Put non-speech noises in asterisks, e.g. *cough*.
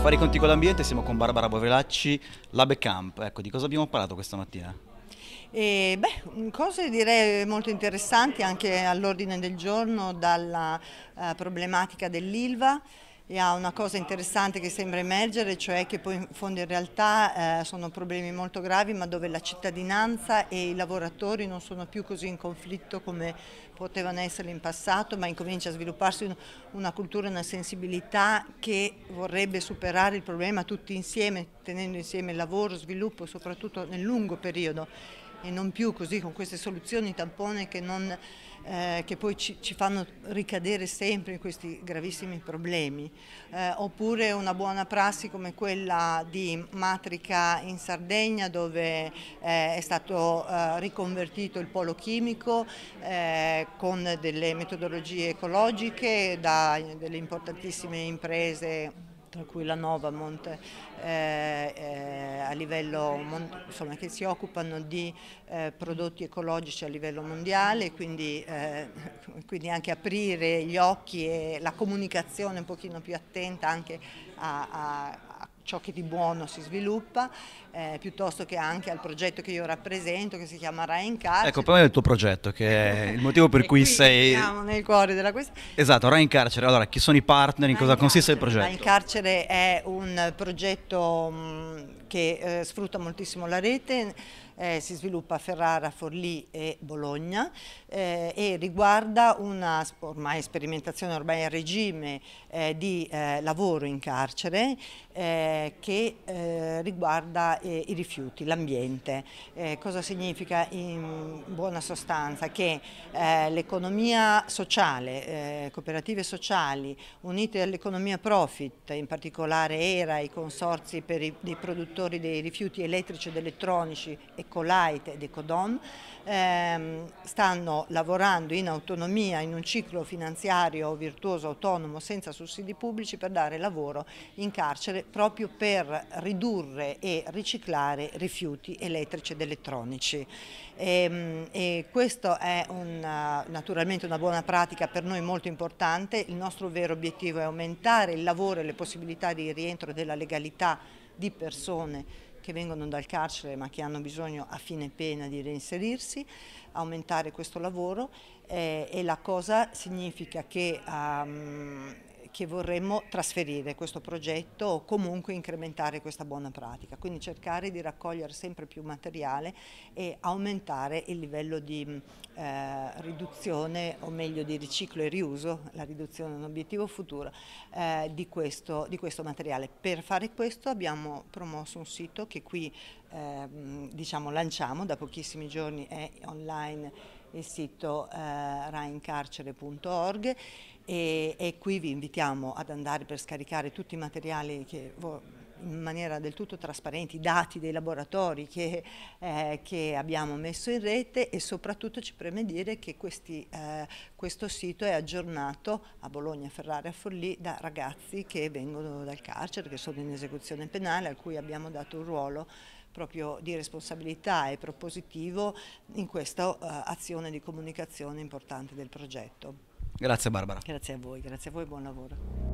Fare i conti con l'ambiente, siamo con Barbara Bovelacci, Labe Camp. Ecco, di cosa abbiamo parlato questa mattina? E, beh, mm, cose direi molto interessanti anche all'ordine del giorno dalla uh, problematica dell'ILVA e ha una cosa interessante che sembra emergere, cioè che poi in fondo in realtà eh, sono problemi molto gravi ma dove la cittadinanza e i lavoratori non sono più così in conflitto come potevano essere in passato, ma incomincia a svilupparsi una cultura e una sensibilità che vorrebbe superare il problema tutti insieme, tenendo insieme lavoro, sviluppo, soprattutto nel lungo periodo e non più così con queste soluzioni tampone che, non, eh, che poi ci, ci, fanno ricadere sempre in questi gravissimi problemi. Eh, oppure una buona prassi come quella di Matrica in Sardegna dove eh, è stato eh, riconvertito il polo chimico eh, con delle metodologie ecologiche da delle importantissime imprese tra cui la Novamont, eh, eh, livello, insomma, che si occupano di eh, prodotti ecologici a livello mondiale, quindi, eh, quindi, anche aprire gli occhi e la comunicazione un pochino più attenta anche a, a ciò che di buono si sviluppa, eh, piuttosto che anche al progetto che io rappresento, che si chiama Rai in Carcere. Ecco, parliamo del tuo progetto, che è il motivo per *laughs* cui sei... Siamo nel cuore della questione. Esatto, Rai in Carcere. Allora, chi sono i partner, in cosa consiste carcere. il progetto? Rai in Carcere è un progetto mh, mm, che eh, sfrutta moltissimo la rete, eh, si sviluppa a Ferrara, Forlì e Bologna eh, e riguarda una ormai sperimentazione ormai a regime eh, di eh, lavoro in carcere eh, che eh, riguarda i rifiuti, l'ambiente. cosa significa in buona sostanza? Che l'economia sociale, cooperative sociali unite all'economia profit, in particolare ERA, i consorzi per i, dei produttori dei rifiuti elettrici ed elettronici e Colite ed Ecodom ehm, stanno lavorando in autonomia in un ciclo finanziario virtuoso autonomo senza sussidi pubblici per dare lavoro in carcere proprio per ridurre e riciclare rifiuti elettrici ed elettronici. E, ehm, e questo è un, naturalmente una buona pratica per noi molto importante, il nostro vero obiettivo è aumentare il lavoro e le possibilità di rientro della legalità di persone che vengono dal carcere ma che hanno bisogno a fine pena di reinserirsi, aumentare questo lavoro eh, e la cosa significa che um, che vorremmo trasferire questo progetto o comunque incrementare questa buona pratica, quindi cercare di raccogliere sempre più materiale e aumentare il livello di mm, eh, riduzione o meglio di riciclo e riuso, la riduzione è un obiettivo futuro eh, di, questo, di, questo, materiale. Per fare questo abbiamo promosso un sito che qui eh, mm, diciamo, lanciamo, da pochissimi giorni è online il sito eh, raincarcere.org e, e, qui vi invitiamo ad andare per scaricare tutti i materiali che in maniera del tutto trasparente, i dati dei laboratori che, eh, che abbiamo messo in rete e soprattutto ci preme dire che questi, eh, questo sito è aggiornato a Bologna, Ferrara e Forlì da ragazzi che vengono dal carcere, che sono in esecuzione penale, a cui abbiamo dato un ruolo proprio di responsabilità e propositivo in questa eh, azione di comunicazione importante del progetto. Grazie Barbara. Grazie a voi, grazie a voi, buon lavoro.